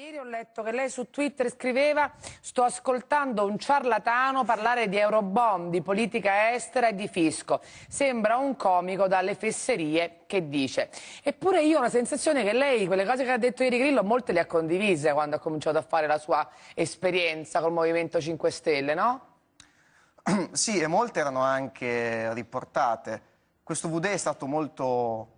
Ieri ho letto che lei su Twitter scriveva sto ascoltando un ciarlatano parlare di Eurobond, di politica estera e di fisco. Sembra un comico dalle fesserie che dice. Eppure io ho la sensazione che lei, quelle cose che ha detto ieri Grillo, molte le ha condivise quando ha cominciato a fare la sua esperienza col Movimento 5 Stelle, no? Sì, e molte erano anche riportate. Questo VD è stato molto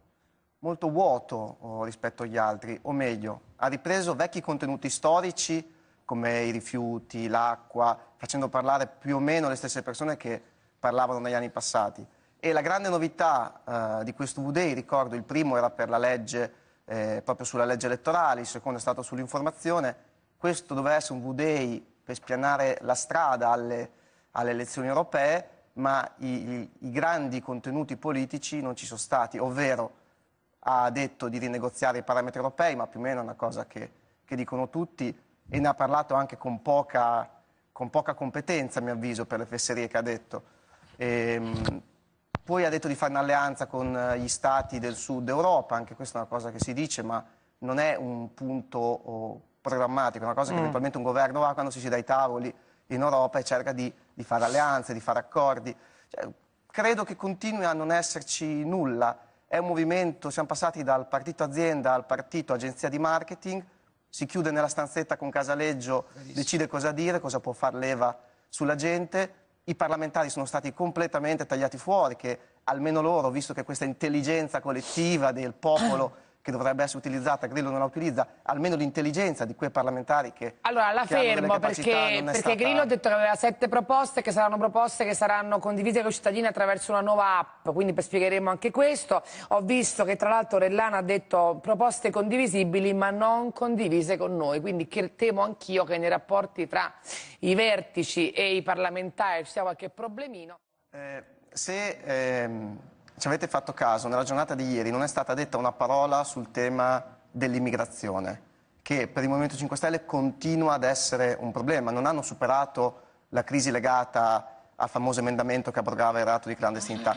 molto vuoto oh, rispetto agli altri, o meglio, ha ripreso vecchi contenuti storici come i rifiuti, l'acqua, facendo parlare più o meno le stesse persone che parlavano negli anni passati. E la grande novità eh, di questo V-Day, ricordo, il primo era per la legge, eh, proprio sulla legge elettorale, il secondo è stato sull'informazione. Questo doveva essere un V-Day per spianare la strada alle, alle elezioni europee, ma i, i, i grandi contenuti politici non ci sono stati, ovvero ha detto di rinegoziare i parametri europei, ma più o meno è una cosa che, che dicono tutti e ne ha parlato anche con poca, con poca, competenza, a mio avviso, per le fesserie che ha detto. E, ehm, poi ha detto di fare un'alleanza con eh, gli stati del sud Europa, anche questa è una cosa che si dice, ma non è un punto oh, programmatico, è una cosa che mm. eventualmente un governo va quando si siede ai tavoli in Europa e cerca di, di fare alleanze, di fare accordi. Cioè, credo che continui a non esserci nulla è un movimento, siamo passati dal partito azienda al partito agenzia di marketing, si chiude nella stanzetta con Casaleggio, Bellissimo. decide cosa dire, cosa può far leva sulla gente. I parlamentari sono stati completamente tagliati fuori, che almeno loro, visto che questa intelligenza collettiva del popolo che dovrebbe essere utilizzata, Grillo non la utilizza, almeno l'intelligenza di quei parlamentari che Allora la che fermo perché, perché stata... Grillo ha detto che aveva sette proposte che saranno proposte che saranno condivise con i cittadini attraverso una nuova app, quindi spiegheremo anche questo. Ho visto che tra l'altro Rellana ha detto proposte condivisibili ma non condivise con noi, quindi temo anch'io che nei rapporti tra i vertici e i parlamentari ci sia qualche problemino. Eh, se ehm ci avete fatto caso, nella giornata di ieri non è stata detta una parola sul tema dell'immigrazione, che per il Movimento 5 Stelle continua ad essere un problema. Non hanno superato la crisi legata al famoso emendamento che abrogava il reato di clandestinità.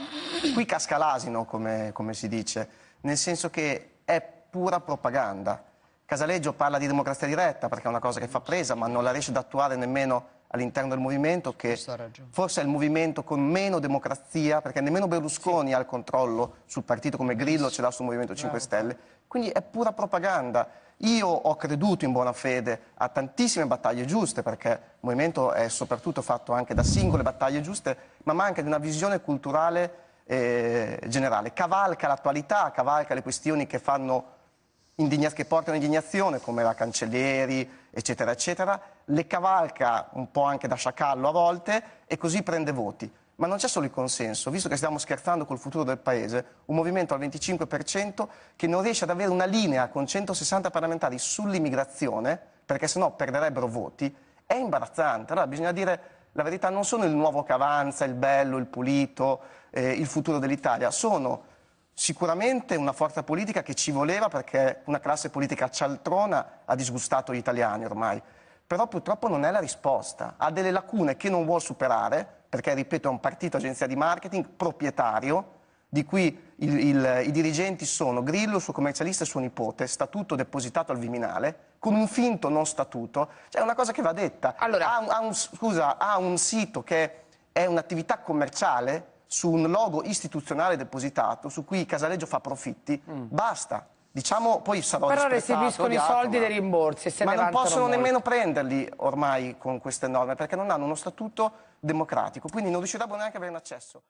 Qui casca l'asino, come, come si dice, nel senso che è pura propaganda. Casaleggio parla di democrazia diretta perché è una cosa che fa presa, ma non la riesce ad attuare nemmeno all'interno del movimento, che forse è il movimento con meno democrazia, perché nemmeno Berlusconi sì. ha il controllo sul partito come Grillo ce l'ha sul Movimento 5 Bravo. Stelle. Quindi è pura propaganda. Io ho creduto in buona fede a tantissime battaglie giuste, perché il movimento è soprattutto fatto anche da singole battaglie giuste, ma manca di una visione culturale eh, generale. Cavalca l'attualità, cavalca le questioni che fanno che portano indignazione come la Cancellieri, eccetera, eccetera, le cavalca un po' anche da sciacallo a volte e così prende voti. Ma non c'è solo il consenso, visto che stiamo scherzando col futuro del Paese, un movimento al 25% che non riesce ad avere una linea con 160 parlamentari sull'immigrazione, perché sennò perderebbero voti, è imbarazzante. Allora bisogna dire la verità, non sono il nuovo Cavanza, il bello, il pulito, eh, il futuro dell'Italia, sono sicuramente una forza politica che ci voleva perché una classe politica cialtrona ha disgustato gli italiani ormai, però purtroppo non è la risposta, ha delle lacune che non vuol superare, perché ripeto è un partito agenzia di marketing proprietario, di cui il, il, i dirigenti sono Grillo, il suo commercialista e suo nipote, statuto depositato al Viminale, con un finto non statuto, cioè è una cosa che va detta. Allora... Ha, ha, un, scusa, ha un sito che è un'attività commerciale su un logo istituzionale depositato su cui Casaleggio fa profitti, mm. basta. Diciamo, poi sarò Però restituiscono i soldi ma... dei rimborsi. Se ma non possono molto. nemmeno prenderli ormai con queste norme, perché non hanno uno statuto democratico, quindi non riuscirebbero neanche ad avere un accesso.